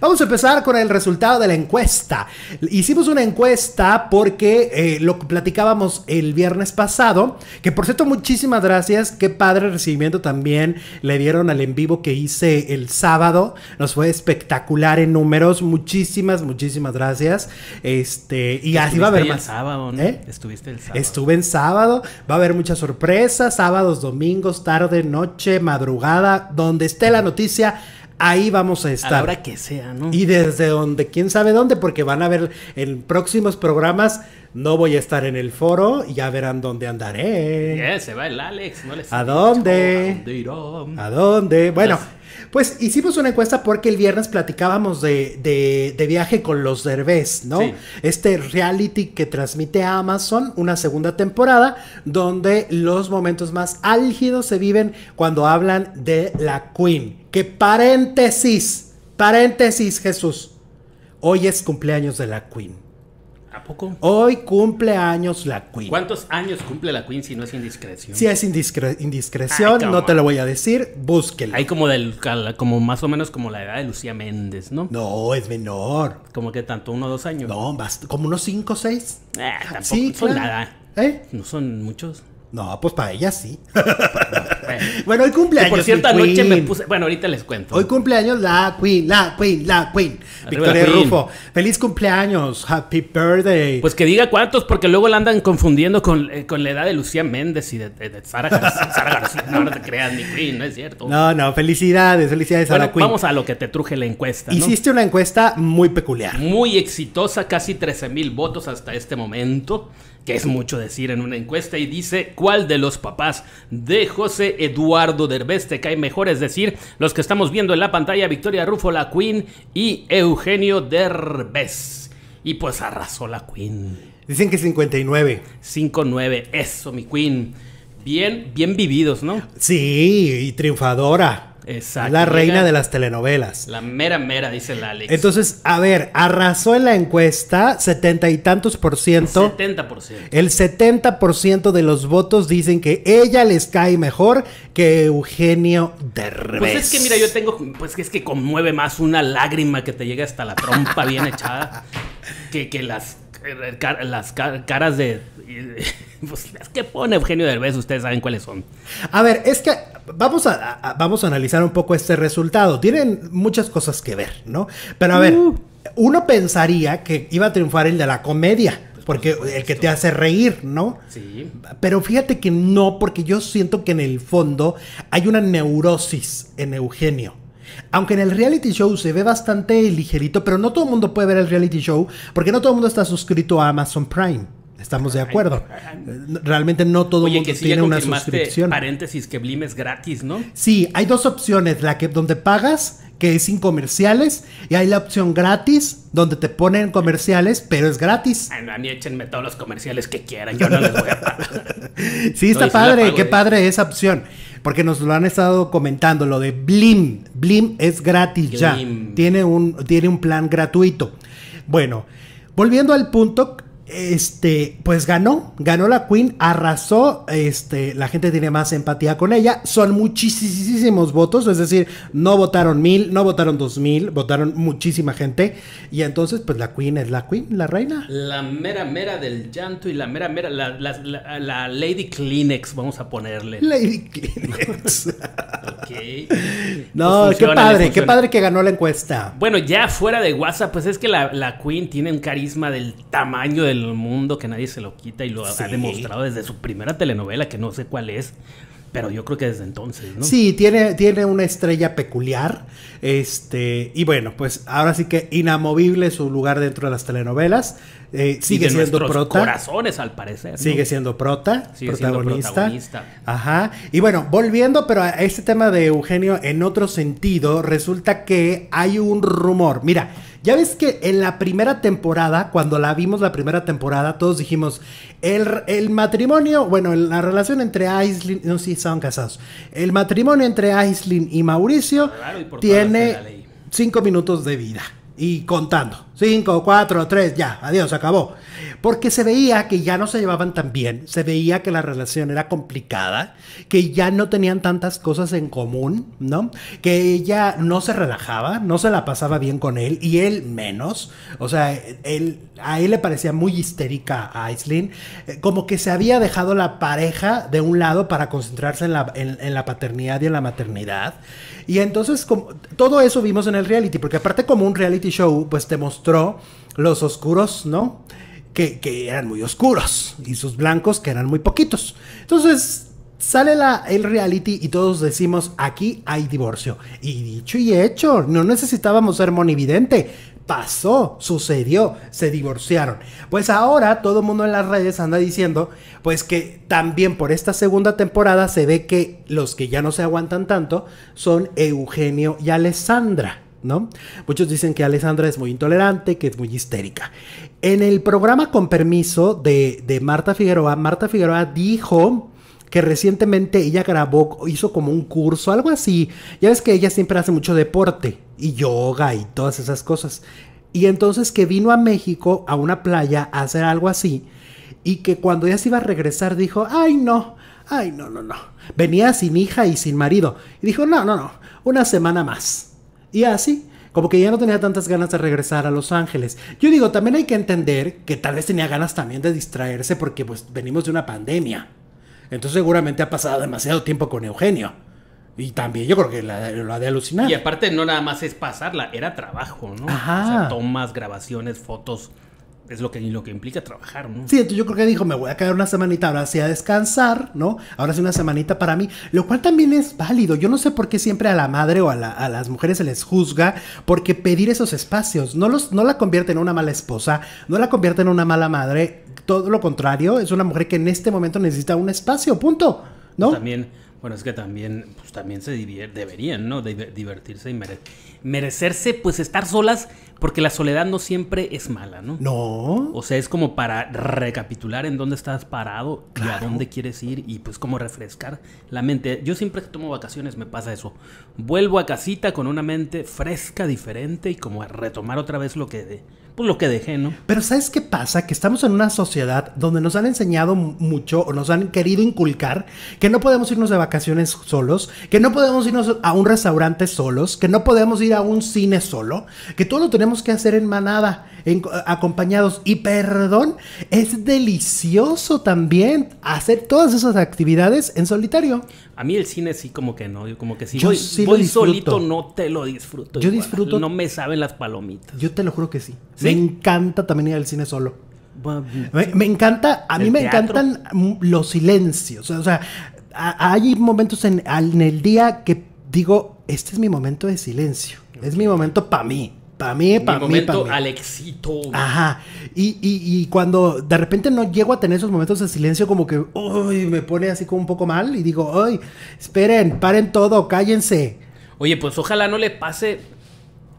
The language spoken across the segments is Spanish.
Vamos a empezar con el resultado de la encuesta. Hicimos una encuesta porque eh, lo platicábamos el viernes pasado, que por cierto muchísimas gracias, qué padre recibimiento también le dieron al en vivo que hice el sábado, nos fue espectacular en números, muchísimas, muchísimas gracias. Este, y así va a haber más. sábado, ¿no? ¿Eh? Estuviste el sábado. Estuve en sábado, va a haber muchas sorpresas, sábados, domingos, tarde, noche, madrugada, donde esté la noticia ahí vamos a estar. Ahora que sea, ¿no? Y desde donde, quién sabe dónde, porque van a ver en próximos programas, no voy a estar en el foro, ya verán dónde andaré. se va el Alex, no les ¿A dónde? ¿A dónde? ¿A dónde? Bueno, pues hicimos una encuesta porque el viernes platicábamos de, viaje con los Derbez, ¿no? Este reality que transmite a Amazon, una segunda temporada, donde los momentos más álgidos se viven cuando hablan de la Queen. Que paréntesis, paréntesis, Jesús. Hoy es cumpleaños de la Queen. Hoy cumple años la Queen. ¿Cuántos años cumple la Queen si no es indiscreción? Si es indiscreción, no te lo voy a decir, búsquela. Hay como, del, como más o menos como la edad de Lucía Méndez, ¿no? No, es menor. ¿Como que tanto? ¿Uno o dos años? No, como unos cinco o seis. Eh, tampoco son nada. ¿Eh? No son muchos. No, pues para ella sí. Bueno, hoy cumpleaños. por cierta noche me puse. Bueno, ahorita les cuento. Hoy cumpleaños la Queen, la Queen, la Queen. Victoria Rufo. Feliz cumpleaños. Happy birthday. Pues que diga cuántos, porque luego la andan confundiendo con, eh, con la edad de Lucía Méndez y de, Sara, García, No, te creas, mi Queen, no es cierto. No, no, felicidades, felicidades a la Queen. Vamos a lo que te truje la encuesta. Hiciste una encuesta muy peculiar. Muy exitosa, casi 13 mil votos hasta este momento que es mucho decir en una encuesta, y dice cuál de los papás de José Eduardo Derbez te cae mejor, es decir, los que estamos viendo en la pantalla, Victoria Rufo, la Queen y Eugenio Derbez. Y pues arrasó la Queen. Dicen que 59. 59, eso, mi Queen. Bien, bien vividos, ¿no? Sí, y triunfadora. Exacto. La reina de las telenovelas. La mera mera, dice la Alex. Entonces, a ver, arrasó en la encuesta setenta y tantos por ciento. Setenta por ciento. El 70 por ciento de los votos dicen que ella les cae mejor que Eugenio Derbez. Pues es que mira, yo tengo, pues es que conmueve más una lágrima que te llega hasta la trompa bien echada que, que las eh, las caras de... Pues, que pone Eugenio Derbez, ustedes saben cuáles son. A ver, es que vamos a, vamos a analizar un poco este resultado. Tienen muchas cosas que ver, ¿no? Pero a ver, uh. uno pensaría que iba a triunfar el de la comedia. Pues, porque el que te hace reír, ¿no? Sí. Pero fíjate que no, porque yo siento que en el fondo hay una neurosis en Eugenio. Aunque en el reality show se ve bastante ligerito, pero no todo el mundo puede ver el reality show porque no todo el mundo está suscrito a Amazon Prime. Estamos de acuerdo. Eh, realmente no todo el mundo tiene una suscripción. Paréntesis que Blim es gratis, ¿no? Sí, hay dos opciones, la que donde pagas que es sin comerciales y hay la opción gratis donde te ponen comerciales, pero es gratis. Ah, a mí échenme todos los comerciales que quieran, yo no les voy a pagar. sí, está padre, qué ¿eh? padre esa opción porque nos lo han estado comentando, lo de Blim. Blim es gratis ya. Tiene un, tiene un plan gratuito. Bueno, volviendo al punto, este, pues ganó, ganó la Queen, arrasó, este, la gente tiene más empatía con ella, son muchísimos votos, es decir, no votaron mil, no votaron dos mil, votaron muchísima gente, y entonces, pues la Queen es la Queen, la reina. La mera mera del llanto y la mera mera, la, Lady Kleenex, vamos a ponerle. Lady Kleenex. ok. No, pues qué padre, pues qué padre que ganó la encuesta. Bueno, ya fuera de WhatsApp, pues es que la, la Queen tiene un carisma del tamaño del el mundo que nadie se lo quita y lo ha demostrado desde su primera telenovela, que no sé cuál es. Pero yo creo que desde entonces, Sí, tiene, tiene una estrella peculiar. Este, y bueno, pues ahora sí que inamovible su lugar dentro de las telenovelas. Eh, sigue siendo prota. corazones, al parecer. Sigue siendo prota, protagonista. Ajá. Y bueno, volviendo, pero a este tema de Eugenio en otro sentido, resulta que hay un rumor. Mira, ya ves que en la primera temporada, cuando la vimos la primera temporada, todos dijimos, el, matrimonio, bueno, la relación entre Aislin, no sé, estaban casados, el matrimonio entre Aislin y Mauricio tiene cinco minutos de vida y contando. 5, 4, 3, ya, adiós, acabó. Porque se veía que ya no se llevaban tan bien, se veía que la relación era complicada, que ya no tenían tantas cosas en común, ¿no? Que ella no se relajaba, no se la pasaba bien con él y él menos. O sea, él, a él le parecía muy histérica a Aislinn, eh, como que se había dejado la pareja de un lado para concentrarse en la, en la paternidad y en la maternidad. Y entonces, como, todo eso vimos en el reality, porque aparte como un reality show pues te mostró los oscuros, ¿no? Que, eran muy oscuros y sus blancos que eran muy poquitos. Entonces sale la, el reality y todos decimos, aquí hay divorcio. Y dicho y hecho, no necesitábamos ser monividente. Pasó, sucedió, se divorciaron. Pues ahora todo el mundo en las redes anda diciendo, pues que también por esta segunda temporada se ve que los que ya no se aguantan tanto son Eugenio y Alessandra. ¿no? Muchos dicen que Alessandra es muy intolerante, que es muy histérica. En el programa Con Permiso de, de Marta Figueroa, Marta Figueroa dijo que recientemente ella grabó, hizo como un curso, algo así. Ya ves que ella siempre hace mucho deporte y yoga y todas esas cosas. Y entonces que vino a México a una playa a hacer algo así y que cuando ella se iba a regresar dijo, ay no, ay no, no, no. Venía sin hija y sin marido. Y dijo, no, no, no, una semana más. Y así, como que ya no tenía tantas ganas de regresar a Los Ángeles. Yo digo, también hay que entender que tal vez tenía ganas también de distraerse porque pues venimos de una pandemia. Entonces seguramente ha pasado demasiado tiempo con Eugenio. Y también yo creo que la, lo ha de alucinar. Y aparte no nada más es pasarla, era trabajo, ¿no? tomas, grabaciones, fotos es lo que, lo que implica trabajar, ¿no? Sí, entonces yo creo que dijo, me voy a quedar una semanita ahora sí a descansar, ¿no? Ahora sí una semanita para mí, lo cual también es válido. Yo no sé por qué siempre a la madre o a, las mujeres se les juzga porque pedir esos espacios no, los, no la convierte en una mala esposa, no la convierte en una mala madre, todo lo contrario, es una mujer que en este momento necesita un espacio, punto, ¿no? También bueno, es que también, pues también se deberían, ¿no? divertirse y merecerse, pues estar solas, porque la soledad no siempre es mala, ¿no? No. O sea, es como para recapitular en dónde estás parado y a dónde quieres ir y pues como refrescar la mente. Yo siempre que tomo vacaciones me pasa eso. Vuelvo a casita con una mente fresca, diferente y como a retomar otra vez lo que... De pues lo que dejé, ¿no? Pero ¿sabes qué pasa? Que estamos en una sociedad donde nos han enseñado mucho o nos han querido inculcar que no podemos irnos de vacaciones solos, que no podemos irnos a un restaurante solos, que no podemos ir a un cine solo, que todo lo tenemos que hacer en manada, acompañados. Y perdón, es delicioso también hacer todas esas actividades en solitario. A mí el cine sí como que no, como que si yo voy, sí voy solito no te lo disfruto. Yo disfruto. No me saben las palomitas. Yo te lo juro que sí. ¿Sí? Me encanta también ir al cine solo. Me, encanta, a mí me encantan los silencios. O sea, hay momentos en, el día que digo, este es mi momento de silencio. Es mi momento para mí. Para mí, para mí. momento mí. Ajá. Y, y, y, cuando de repente no llego a tener esos momentos de silencio, como que uy, me pone así como un poco mal y digo, uy, esperen, paren todo, cállense. Oye, pues ojalá no le pase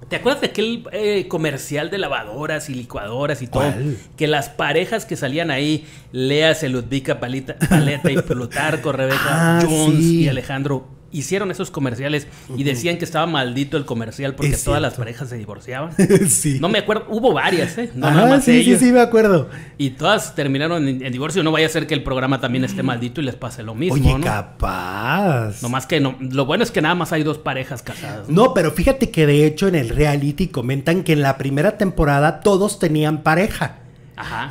¿Te acuerdas de aquel eh, comercial de lavadoras y licuadoras y todo? Que las parejas que salían ahí, Lea, Ludvica Palita, Paleta y Plutarco, Rebeca ah, Jones y Alejandro hicieron esos comerciales y decían que estaba maldito el comercial porque todas las parejas se divorciaban. sí. No me acuerdo, hubo varias, ¿eh? sí, sí, sí, me acuerdo. Y todas terminaron en, divorcio. No vaya a ser que el programa también esté maldito y les pase lo mismo. Oye, capaz. No más que no. Lo bueno es que nada más hay dos parejas casadas. no, pero fíjate que de hecho en el reality comentan que en la primera temporada todos tenían pareja.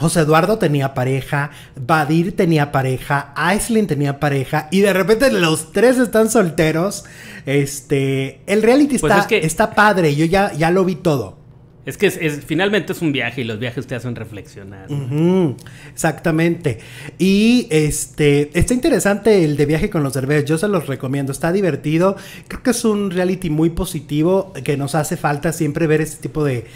José Eduardo tenía pareja, Badir tenía pareja, Aislin tenía pareja y de repente los tres están solteros. Este, el reality pues está, está padre, yo ya, ya lo vi todo. Es que es, finalmente es un viaje y los viajes te hacen reflexionar. Exactamente. Y este está interesante el de viaje con los Derbez. Yo se los recomiendo. Está divertido. Creo que es un reality muy positivo que nos hace falta siempre ver este tipo de,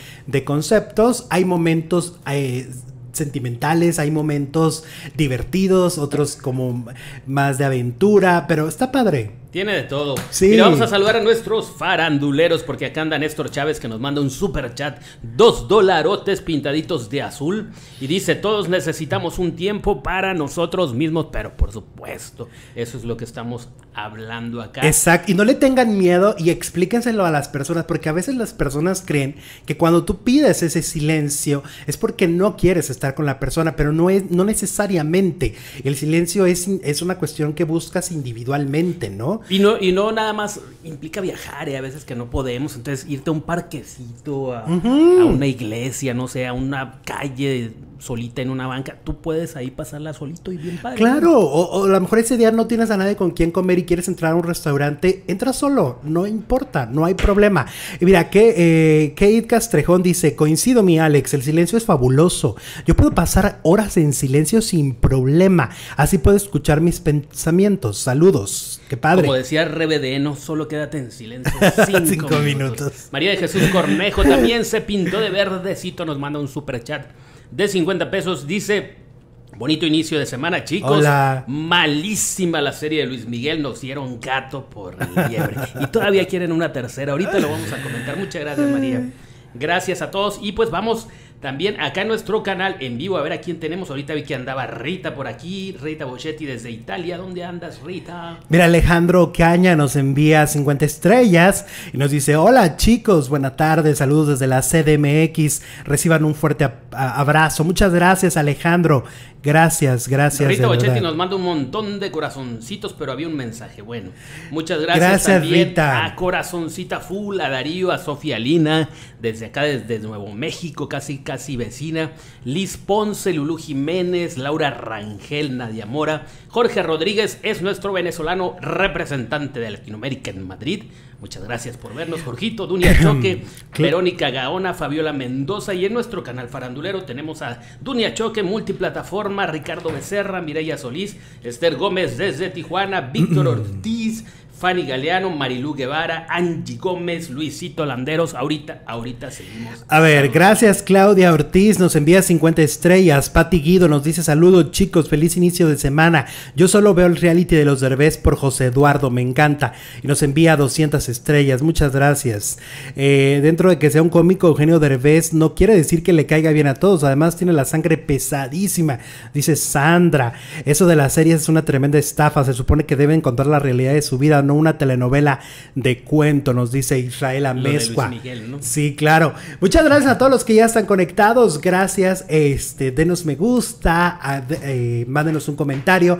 conceptos. Hay momentos eh, sentimentales, hay momentos divertidos, otros como más de aventura, pero está padre. Tiene de todo. Sí. vamos a saludar a nuestros faranduleros porque acá anda Néstor Chávez que nos manda un super chat, dos dolarotes pintaditos de azul y dice, todos necesitamos un tiempo para nosotros mismos, pero por supuesto, eso es lo que estamos hablando acá. Exacto, y no le tengan miedo y explíquenselo a las personas porque a veces las personas creen que cuando tú pides ese silencio es porque no quieres estar con la persona, pero no es no necesariamente. El silencio es, es una cuestión que buscas individualmente, ¿no? Y no, y no nada más implica viajar, y eh, a veces que no podemos, entonces irte a un parquecito, a, a una iglesia, no sé, a una calle solita en una banca, tú puedes ahí pasarla solito y bien padre. Claro, o, a lo mejor ese día no tienes a nadie con quien comer y quieres entrar a un restaurante, entra solo, no importa, no hay problema. Y mira, que eh, Kate Castrejón dice, coincido mi Alex, el silencio es fabuloso, yo puedo pasar horas en silencio sin problema, así puedo escuchar mis pensamientos, saludos, qué padre. Como decía RBD, no solo quédate en silencio, cinco, minutos. minutos. María de Jesús Cornejo también se pintó de verdecito, nos manda un super chat de 50 pesos. Dice, bonito inicio de semana, chicos. Malísima la serie de Luis Miguel. Nos dieron gato por liebre. y todavía quieren una tercera. Ahorita lo vamos a comentar. Muchas gracias, María. Gracias a todos. Y pues vamos también acá en nuestro canal en vivo a ver a quién tenemos. Ahorita vi que andaba Rita por aquí, Rita Bochetti desde Italia. ¿Dónde andas, Rita? Mira, Alejandro Caña nos envía 50 estrellas y nos dice: Hola chicos, buenas tardes, saludos desde la CDMX. Reciban un fuerte apoyo abrazo. Muchas gracias, Alejandro. Gracias, gracias. Ahorita Bochetti nos manda un montón de corazoncitos, pero había un mensaje bueno. Muchas gracias, también a Corazoncita Full, a Darío, a Sofía Lina, desde acá, desde Nuevo México, casi, casi vecina. Liz Ponce, Lulú Jiménez, Laura Rangel, Nadia Mora. Jorge Rodríguez es nuestro venezolano representante de Latinoamérica en Madrid. Muchas gracias por vernos, Jorgito, Dunia Choque, Verónica Gaona, Fabiola Mendoza y en nuestro canal Farandú tenemos a Dunia Choque, Multiplataforma, Ricardo Becerra, Mireya Solís, Esther Gómez desde Tijuana, Víctor Ortiz, Fanny Galeano, Marilú Guevara, Angie Gómez, Luisito Landeros. Ahorita, ahorita seguimos. A ver, gracias Claudia Ortiz, nos envía 50 estrellas. Pati Guido nos dice saludos chicos, feliz inicio de semana. Yo solo veo el reality de los Derbez por José Eduardo, me encanta. Y nos envía 200 estrellas, muchas gracias. Eh, dentro de que sea un cómico, Eugenio Derbez no quiere decir que le caiga bien a todos, además tiene la sangre pesadísima, dice Sandra. Eso de las series es una tremenda estafa, se supone que debe encontrar la realidad de su vida, no una telenovela de cuento, nos dice Israel Amezcua. Sí, claro. Muchas gracias a todos los que ya están conectados. Gracias. Este, denos me gusta, eh, mándenos un comentario.